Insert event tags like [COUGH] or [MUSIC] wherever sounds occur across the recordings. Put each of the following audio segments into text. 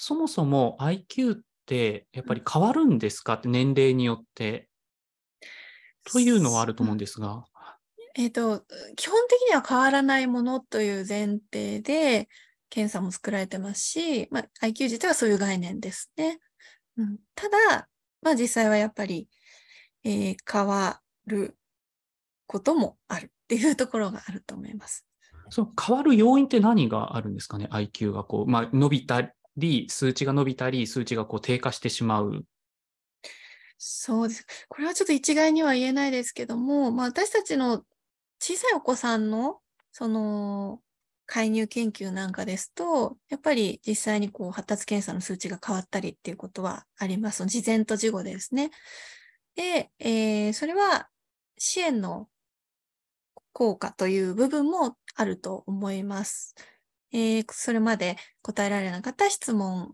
そもそも IQ ってやっぱり変わるんですかって年齢によって。というのはあると思うんですが。えーと、と基本的には変わらないものという前提で検査も作られてますし、まあ、IQ 自体はそういう概念ですね。うん、ただ、まあ、実際はやっぱり、えー、変わることもあるっていうところがあると思います。そう変わる要因って何があるんですかね、IQ がこう、まあ、伸びたり、数値が伸びたり、数値がこう低下してしまうそうです。これはちょっと一概には言えないですけども、まあ、私たちの小さいお子さんの、その、介入研究なんかですと、やっぱり実際にこう発達検査の数値が変わったりっていうことはあります。事前と事後ですね。で、えー、それは支援の効果という部分もあると思います。えー、それまで答えられなかった質問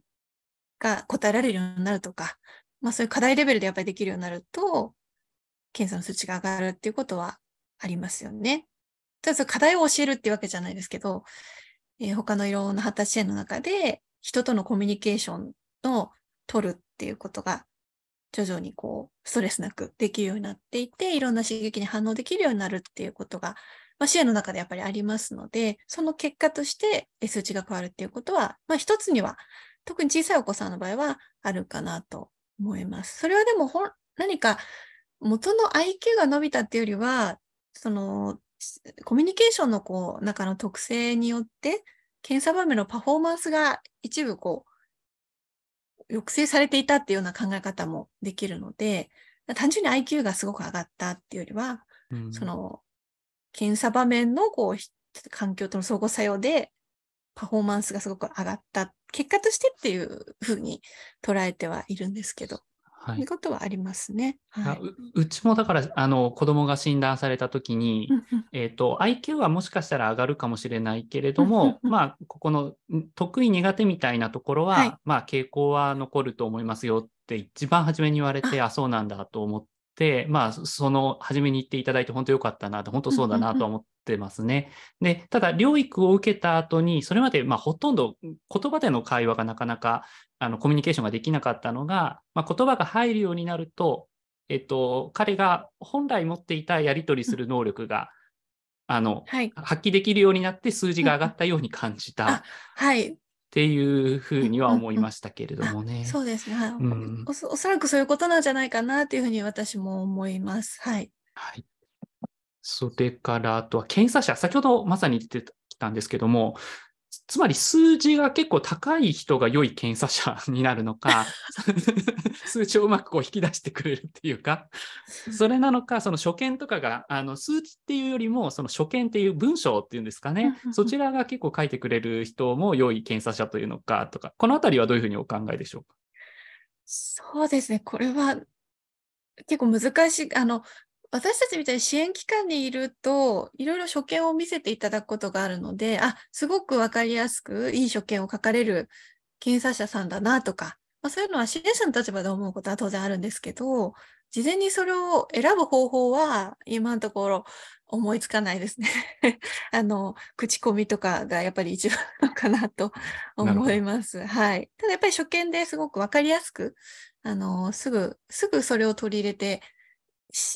が答えられるようになるとか、まあ、そういう課題レベルでやっぱりできるようになると、検査の数値が上がるっていうことはありますよね。ただ課題を教えるっていうわけじゃないですけど、えー、他のいろんな発達支援の中で人とのコミュニケーションを取るっていうことが徐々にこうストレスなくできるようになっていていろんな刺激に反応できるようになるっていうことがまあ、支援の中でやっぱりありますので、その結果として数値が変わるっていうことは、まあ、一つには、特に小さいお子さんの場合はあるかなと思います。それはでも何か元の IQ が伸びたっていうよりは、そのコミュニケーションのこう中の特性によって、検査場面のパフォーマンスが一部こう、抑制されていたっていうような考え方もできるので、単純に IQ がすごく上がったっていうよりは、うん、その検査場面のこう環境との相互作用でパフォーマンスがすごく上がった結果としてっていうふうに捉えてはいるんですけど。はい、いうことはありますね、はい、うちもだからあの子供が診断された時にえと IQ はもしかしたら上がるかもしれないけれどもまあここの得意苦手みたいなところは、はい、まあ傾向は残ると思いますよって一番初めに言われてあそうなんだと思っ、まあ、その初めに言っていただいて本当良かったなと、本当そうだなと思ってますね。で、ただ、療育を受けた後に、それまで、まあ、ほとんど言葉での会話がなかなか、あの、コミュニケーションができなかったのが、まあ、言葉が入るようになると、えっと、彼が本来持っていたやり取りする能力が、あの、はい、発揮できるようになって数字が上がったように感じた。はい。っていうふうには思いましたけれどもね。[LAUGHS] そうですね、うん、おそらくそういうことなんじゃないかなというふうに私も思います。はい、はい、それからあとは検査者先ほどまさに出てきたんですけどもつまり数字が結構高い人が良い検査者になるのか、[LAUGHS] 数値をうまくこう引き出してくれるっていうか、それなのか、その初見とかが、あの数値っていうよりも、その初見っていう文章っていうんですかね、そちらが結構書いてくれる人も良い検査者というのかとか、このあたりはどういうふうにお考えでしょうか。そうですね、これは結構難しい、あの私たちみたいに支援機関にいると、いろいろ所見を見せていただくことがあるので、あ、すごくわかりやすくいい所見を書かれる検査者さんだなとか、まあ、そういうのは支援者の立場で思うことは当然あるんですけど、事前にそれを選ぶ方法は今のところ思いつかないですね。[LAUGHS] あの、口コミとかがやっぱり一番かなと思います。はい。ただやっぱり初見ですごくわかりやすく、あの、すぐ、すぐそれを取り入れて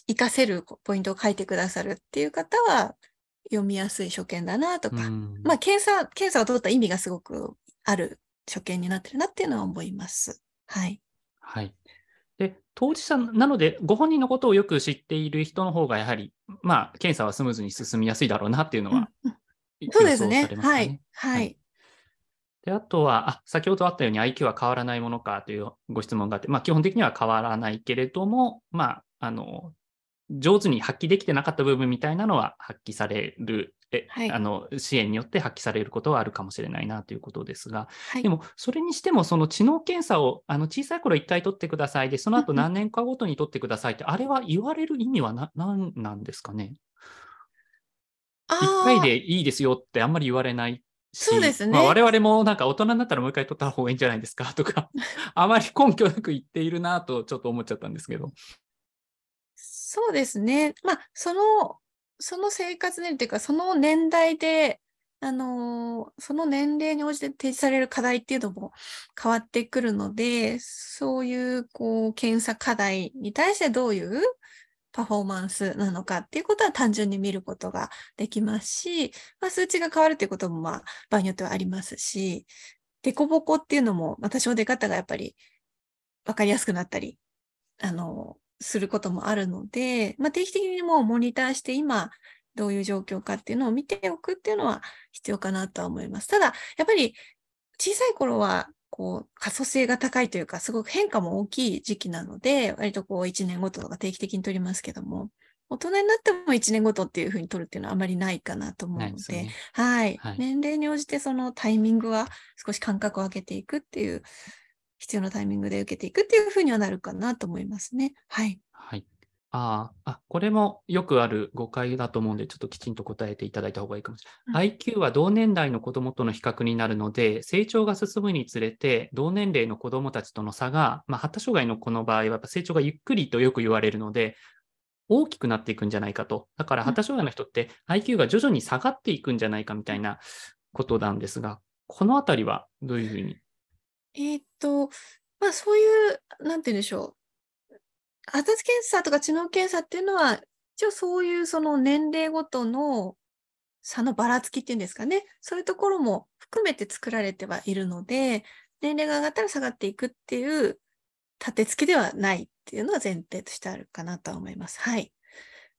活かせるポイントを書いてくださるっていう方は読みやすい書見だなとか、うん、まあ検査、検査を通った意味がすごくある書見になってるなっていうのは思います。はい。はい。で、当事者なので、ご本人のことをよく知っている人の方が、やはり、まあ、検査はスムーズに進みやすいだろうなっていうのは、そうですね。すねはい。はい。であとはあ、先ほどあったように IQ は変わらないものかというご質問があって、まあ、基本的には変わらないけれども、まあ、あの上手に発揮できてなかった部分みたいなのは発揮される、はい、あの支援によって発揮されることはあるかもしれないなということですが、はい、でもそれにしてもその知能検査をあの小さい頃1回取ってくださいでその後何年かごとに取ってくださいってあれは言われる意味は何なんですかね ?1 回でいいですよってあんまり言われないそうですね。まあ、我々もなんか大人になったらもう一回取った方がいいんじゃないですかとか [LAUGHS] あまり根拠なく言っているなとちょっと思っちゃったんですけど。そうですね。まあ、その、その生活年齢というか、その年代で、あのー、その年齢に応じて提示される課題っていうのも変わってくるので、そういう、こう、検査課題に対してどういうパフォーマンスなのかっていうことは単純に見ることができますし、まあ、数値が変わるっていうことも、まあ、場合によってはありますし、ボコっていうのも、私の出方がやっぱり分かりやすくなったり、あのー、することもあるので、まあ、定期的にもうモニターして今どういう状況かっていうのを見ておくっていうのは必要かなとは思います。ただやっぱり小さい頃はこう可塑性が高いというかすごく変化も大きい時期なので割とこう1年ごととか定期的に取りますけども大人になっても1年ごとっていうふうに取るっていうのはあまりないかなと思うので、ねはい、はい、年齢に応じてそのタイミングは少し間隔を空けていくっていう必要なタイミングで受けていくっていうふうにはなるかなと思いますね。はい。はい。ああ、これもよくある誤解だと思うんで、ちょっときちんと答えていただいた方がいいかもしれない。うん、IQ は同年代の子どもとの比較になるので、成長が進むにつれて、同年齢の子どもたちとの差が、まあ、発達障害の子の場合はやっぱ成長がゆっくりとよく言われるので、大きくなっていくんじゃないかと。だから発達障害の人って IQ が徐々に下がっていくんじゃないかみたいなことなんですが、このあたりはどういうふうにえっと、まあそういう、なんて言うんでしょう。発達検査とか知能検査っていうのは、一応そういうその年齢ごとの差のばらつきっていうんですかね。そういうところも含めて作られてはいるので、年齢が上がったら下がっていくっていう立て付けではないっていうのは前提としてあるかなとは思います。はい。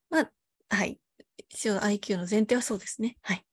まあ、はい。一応 IQ の前提はそうですね。はい。